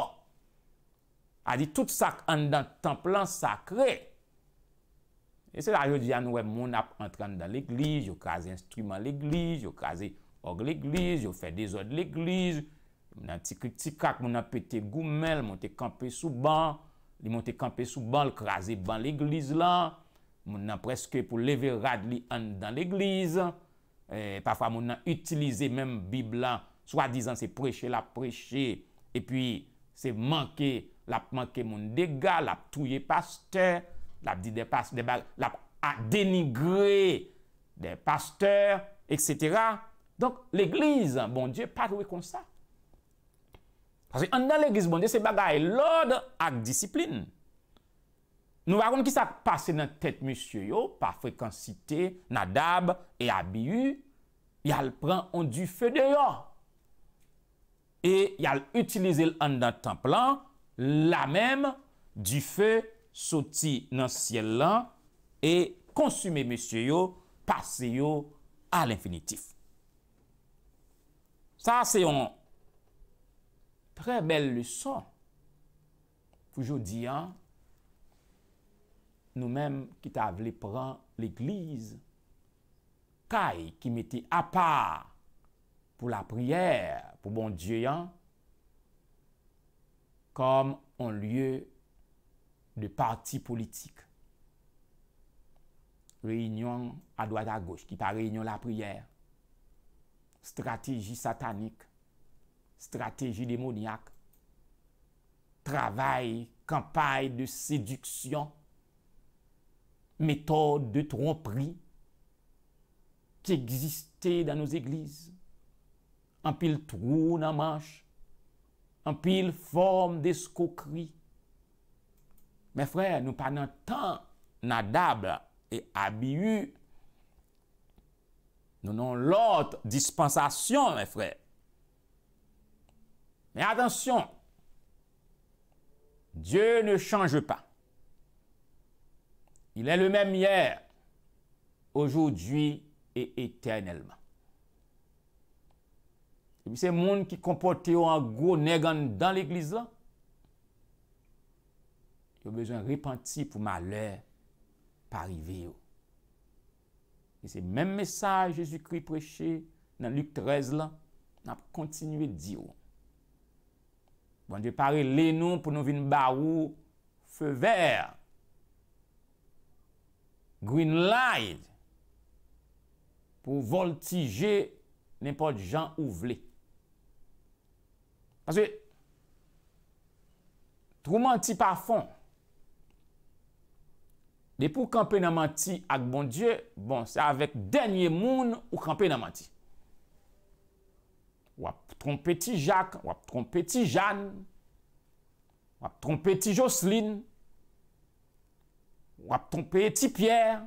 A dir, tout sak an dan tan plan sakre, E se la yo diyan wè moun ap entran dan l'eglij, yo kaze instryman l'eglij, yo kaze og l'eglij, yo fè dezod l'eglij. Moun an ti kritikak, moun an pete goumel, moun te kampe sou ban, li moun te kampe sou ban, l'kaze ban l'eglij la. Moun an preske pou leve rad li an dan l'eglij. Pafwa moun an utilize menm bib la, swa dizan se preche la preche, e pi se manke, lap manke moun dega, lap touye pasteur. l ap di de pas, l ap a denigre de pasteur, etc. Donk, l eglise, bon die, pat wè kon sa. Pasè, an dan l eglise, bon die, se bagay lode ak disiplin. Nou wakon ki sa pase nan tèt monsye yo, pa frekansite, nadab, e abiyu, yal pran an du fè de yo. E yal utilize l an dan templan, la mèm, du fè, soti nan siel lan e konsume mesye yo, pase yo al infinitif. Sa se yon pre bel luson pou jodi yan nou menm ki ta vle pran l'eglize kay ki meti apa pou la prier pou bon die yan konm an lye de parti politik, reynyon a doa da goche, ki pa reynyon la priyer, strategi satanik, strategi demoniak, travay, kampay de seduksyon, metode de trompri, ki egziste dan nouz egliz, anpil troun anmanj, anpil form de skokri, Mes frères, nous pas tant temps Nadab et Abihu. Nous avons l'autre dispensation, mes frères. Mais attention, Dieu ne change pas. Il est le même hier, aujourd'hui et éternellement. Et puis c'est monde qui comporte un gros nègre dans l'église yo bezwen repenti pou ma lè pa rive yo. E se menm mesaj jesu kri preche nan lük trez lan nan pou kontinue di yo. Bon de pare lè nou pou nou vin ba ou fè ver. Green light pou voltije nan pou jen ou vle. Paswe, trouman ti pa fon De pou kampe nanman ti ak bon die, bon, se avek denye moun ou kampe nanman ti. Wap trompe ti Jacques, wap trompe ti Jeanne, wap trompe ti Jocelyne, wap trompe ti Pierre.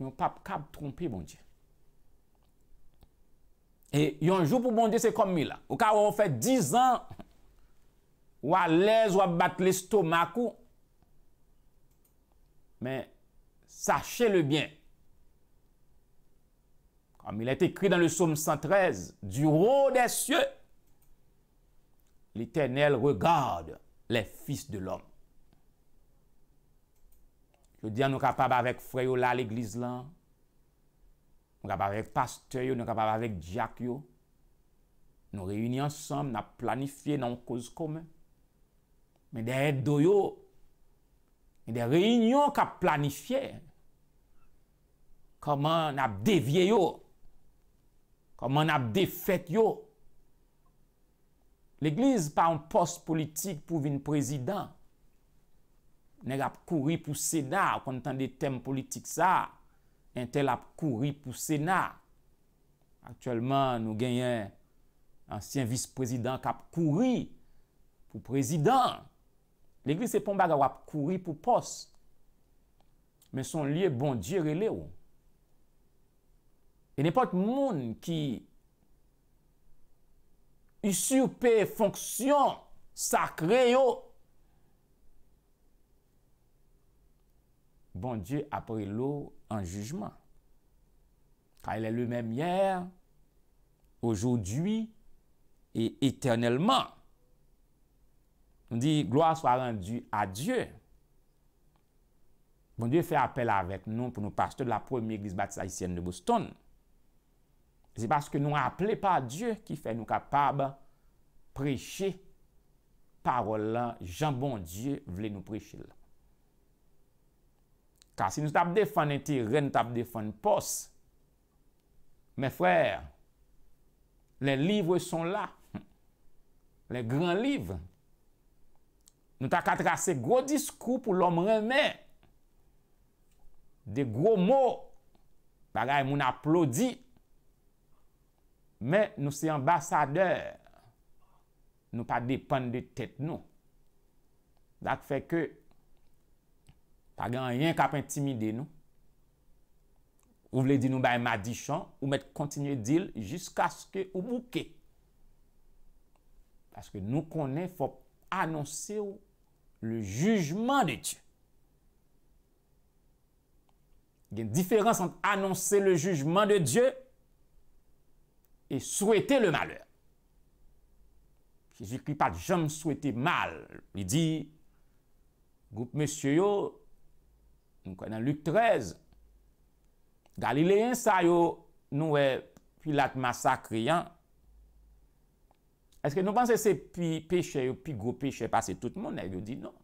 Yon pap kab trompe bon die. E yon jou pou bon die se kom mi la. Ou ka wou fè 10 an, wou a lez, wou a bat le stomak ou, Men, sache le bien, kom il et ekri dan le Somme 113, du rou des sieux, l'Eternel regarde le fils de l'homme. Yo diyan nou kapab avèk frè yo la l'Eglise lan, nou kapab avèk paste yo, nou kapab avèk diak yo, nou reyouni ansom nan planifiye nan kouz koumen, men den et do yo, E de reynyon kap planifye. Koman ap devye yo. Koman ap defet yo. L'Eglise pa an post politik pou vin prezidant. Nèk ap kouri pou sèna. Ou kon tan de tem politik sa. Yen tel ap kouri pou sèna. Aktuellement nou genyen ansyen vis prezidant kap kouri pou prezidant. L'Eglise se pon baga wap kouri pou pos Men son liye bon diye rele ou E n'epot moun ki Isu pe fonksyon sakre yo Bon diye apre lo an jujman Ka elè lè mèm yè Ojo dwi E eternelman Nou di, gloa so a rendu a Diyo. Bon Diyo fe apel avek nou pou nou pastou la premi eglise batisayisyen de Boston. Se baske nou aple pa Diyo ki fe nou kapab preche parola jan bon Diyo vle nou preche la. Ka si nou tap defan eti ren tap defan pos, me frè, le livre son la, le gran livre, Nou ta ka trase gwo diskou pou lom remè. De gwo mò. Paga yon moun aplodi. Mè nou se ambasadeur. Nou pa depan de tèt nou. Dak fe ke paga yon kap intimide nou. Ou vle di nou ba yon madi chan. Ou met kontinye dil jiska skè ou bouke. Pase ke nou konen fòp anonsè ou Le jujman de Diyo. Gen diferans an annonse le jujman de Diyo. E souwete le maleur. Se jek li pat jom souwete mal. Li di. Goup mesye yo. Nou kon an luk trez. Galileen sa yo nou e filat masakriyan. Eske nou panse se pi non. ah peche yo, pi go peche, pase tout moun, e yo di nou.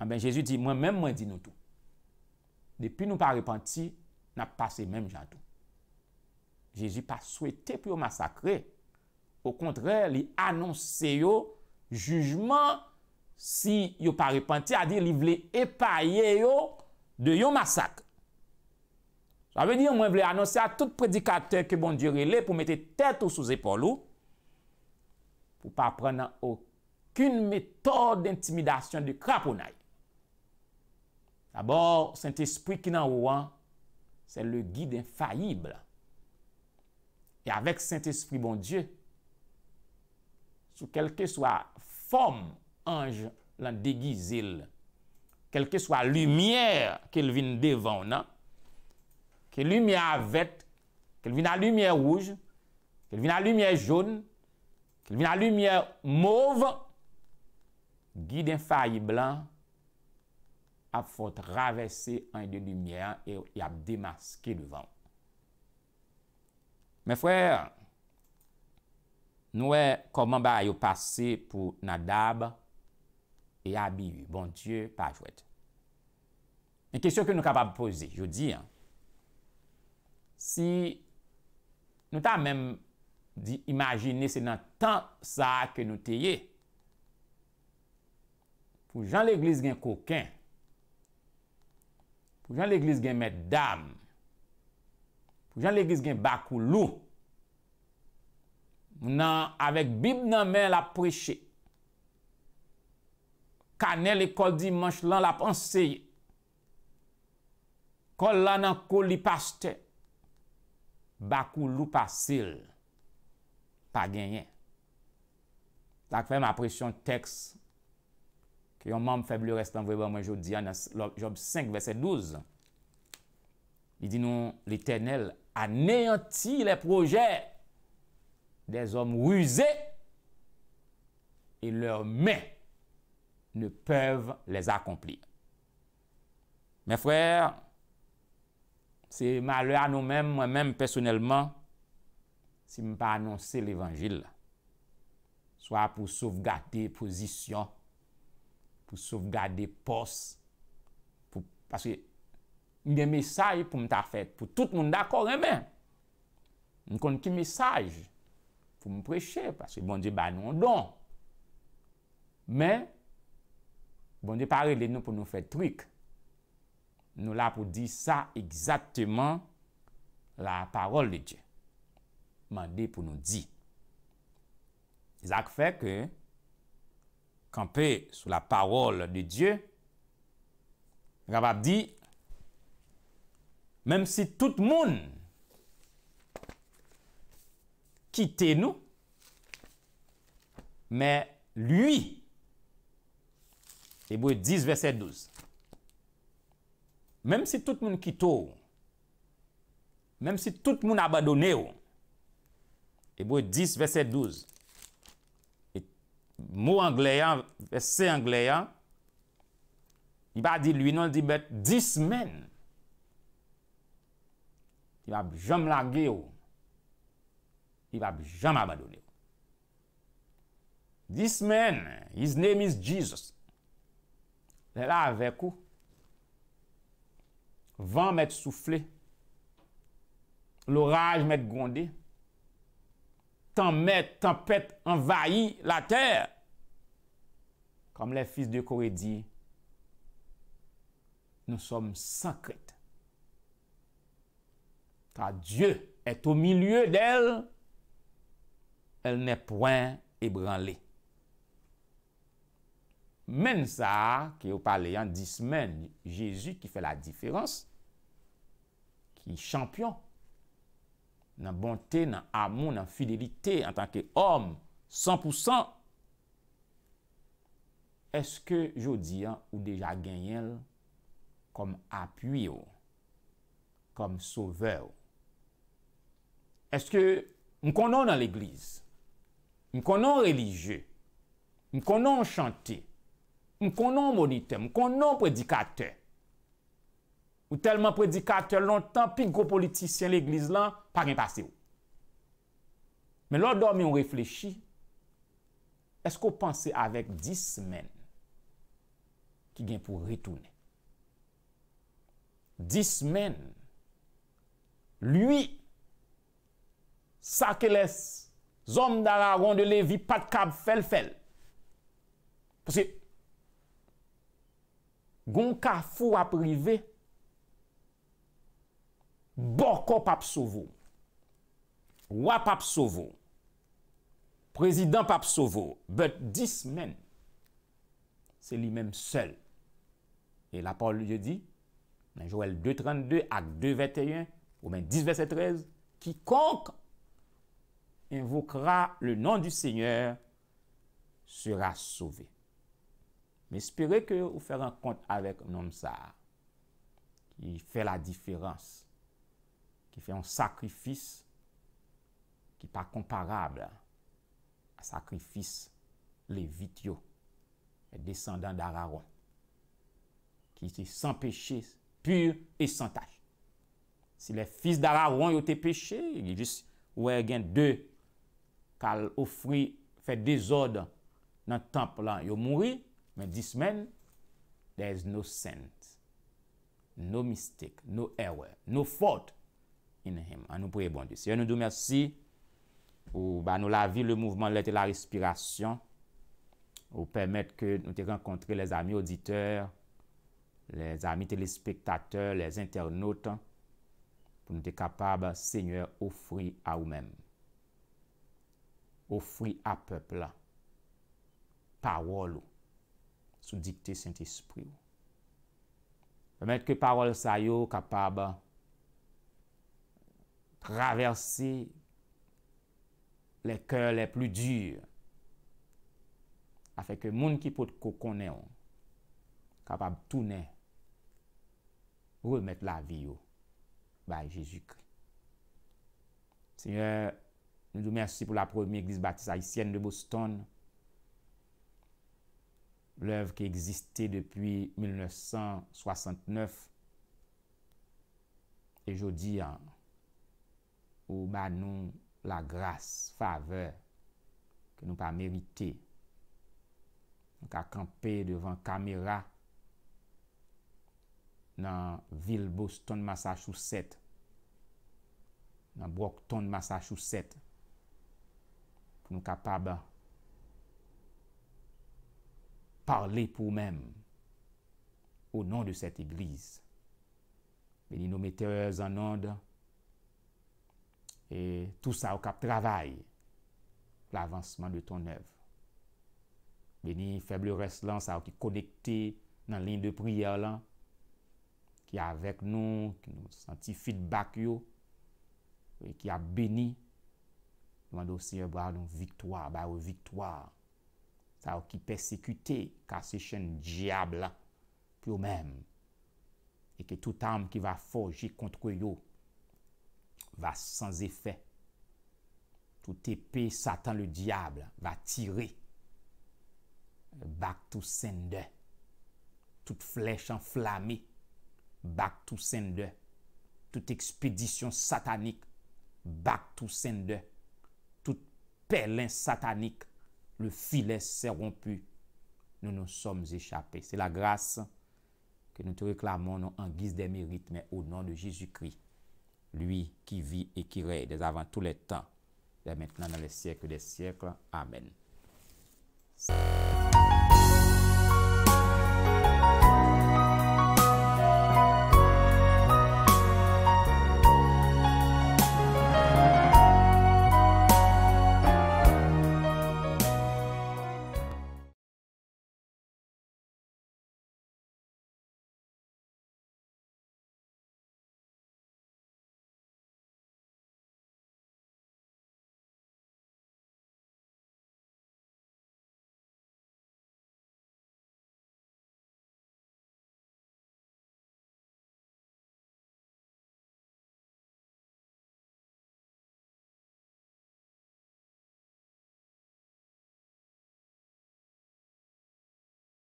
A ben, Jezu di, mwen mwen mwen di nou tou. Depi nou pa repenti, na pase mwen mwen mwen mwen. Jezu pa souete pi yo masakre, ou kontre, li anonsi yo, jujman, si yo pa repenti, a di li vle epaye yo, de yo masakre. Sa vè di, yo mwen vle anonsi a tout predikater, ki bon di re le, pou mette tèt ou sou zépolo, pou pa prenen akoun metode intimidasyon di kraponay. D'abord, Saint-Esprit ki nan wouan, se le guide infayible. E avek Saint-Esprit bon Dieu, sou kelke swa fom anj lan degizil, kelke swa lumye kel vin devan nan, kel lumye avet, kel vin la lumye rouj, kel vin la lumye joun, Vina lumiè mouv, giden fayi blan, ap fote ravesse an de lumiè, e ap demaske luvan. Men fwe, nou e koman ba yo pase pou nadab, e abiyu. Bon dieu, pa fwet. En kesyon ke nou kapap pose, yo di an, si nou ta menm Di imajine se nan tan sa a ke nou teye. Pou jan l'eglise gen koken. Pou jan l'eglise gen meddam. Pou jan l'eglise gen bakou lou. Mou nan avek bib nan men la preche. Kanel e kol dimanche lan la panseye. Kol lan nan kol li paste. Bakou lou pasil. Pou jan l'eglise gen koken. pa genyen. Tak fèm apresyon teks ki yon mame feble restan vwebè mwen jodi an, lò job 5, verset 12, li di nou l'Eternel aneyanti le projè des om ruzè e lòr mè ne pèv lèz akompli. Mè frè, se mè alè anou mèm, mè mèm personèlman, si mi pa annonser l'Evangil, swa pou souf gade posisyon, pou souf gade pos, pou, paske, mi de mesaj pou mta fèt, pou tout moun d'akor, emè, m kon ki mesaj, pou m preche, paske, bon di, ba, nou an don, men, bon di, pa re le nou pou nou fèt trik, nou la pou di sa, exaktèman, la parol de diè. mande pou nou di. Zak fek, kempe sou la parol de Diyo, Gavad di, mem si tout moun kite nou, me lui, Ebuye 10, verset 12, mem si tout moun kite ou, mem si tout moun abadone ou, Ebo e dis vese 12. E mou angleyan, vese angleyan, i ba di luy nan di bet dis men. I ba jom lagye ou. I ba jom abadone ou. Dis men, his name is Jesus. E la avek ou. Van met soufle. L oraj met gonde. tempête, tempête envahit la terre. Comme les fils de Corée dit nous sommes sans crainte. Car Dieu est au milieu d'elle, elle, n'est point ébranlée. Même ça, qui est au palais en dix semaines, Jésus qui fait la différence, qui champion, nan bonte, nan amon, nan fidelite, an tanke om, 100%, eske jodi an ou deja genyel kom apuy yo, kom sove yo? Eske m konon nan l'eglise, m konon religye, m konon chante, m konon monite, m konon predikate, Ou telman predikatel lontan, pi gwo politisyen l'egliz lan, pa gen pase ou. Men lor dormi ou reflechi, esko panse avek dis men ki gen pou retounen. Dis men, lui, sa ke les, zom da la ronde levi, pat kab fel fel. Pase, gen pou retounen, goun ka fou aprive, Boko Pap sauvo. Roi Pap sauvo. Président Pap sauvo. But 10 man, C'est lui-même seul. Et la parole lui dit, dans Joël 2.32, acte 2.21, même 10, verset 13, quiconque invoquera le nom du Seigneur sera sauvé. Mais espérez que vous ferez un compte avec un homme ça, qui fait la différence Ki fè yon sakrifis ki pa komparabla a sakrifis le vit yo e descendant dar aron. Ki yote san peche pur e san taj. Si le fis dar aron yote peche, yote jis wè gen de kal ofri fè dezod nan temple la yon mouri, men dismen, there is no sense, no mistake, no error, no fault A nou prebondi. Se yo nou dou mersi, ou ba nou lavi le mouvment lete la respiration, ou pemet ke nou te renkontre le zami auditeur, le zami telespektateur, le zenternote, pou nou te kapab se nye ofri a ou men. Ofri a peple. Parol ou. Sou dikte senti spri ou. Pemet ke parol sa yo kapab ou. traverse le keur le plou dur afe ke moun ki pot kou kone kapab toune remet la vi yo baye Jezoukri. Seigneur, nou dou mersi pou la promi ekdis batis aisyen de Boston lèv ki egziste depi 1969 e jodi an ou ba nou la grase, faveur, ke nou pa merite, nou ka kampe devan kamera, nan vilbos ton masachouset, nan brok ton masachouset, ke nou ka paba parle pou mèm ou nan de set iglis. Meni nou me terez an nan da E tout sa ou kap travay pl avansman de ton ev. Beni, feble res lan, sa ou ki konekte nan lin de priya lan, ki avek nou, ki nou senti feedback yo, e ki ap beni, mwando seye brad nou viktoar, bar ou viktoar. Sa ou ki persekute kase chen diable pou yo men. E ke tout am ki va forji kontro yo, va sans effet. Toute épée, Satan le diable, va tirer. Back to sender. Toute flèche enflammée. Back to sender. Toute expédition satanique. Back to sender. Toute pèlerin satanique. Le filet s'est rompu. Nous nous sommes échappés. C'est la grâce que nous te réclamons en guise des mérites, mais au nom de Jésus-Christ lui qui vit et qui règne dès avant tous les temps, Et maintenant dans les siècles des siècles. Amen.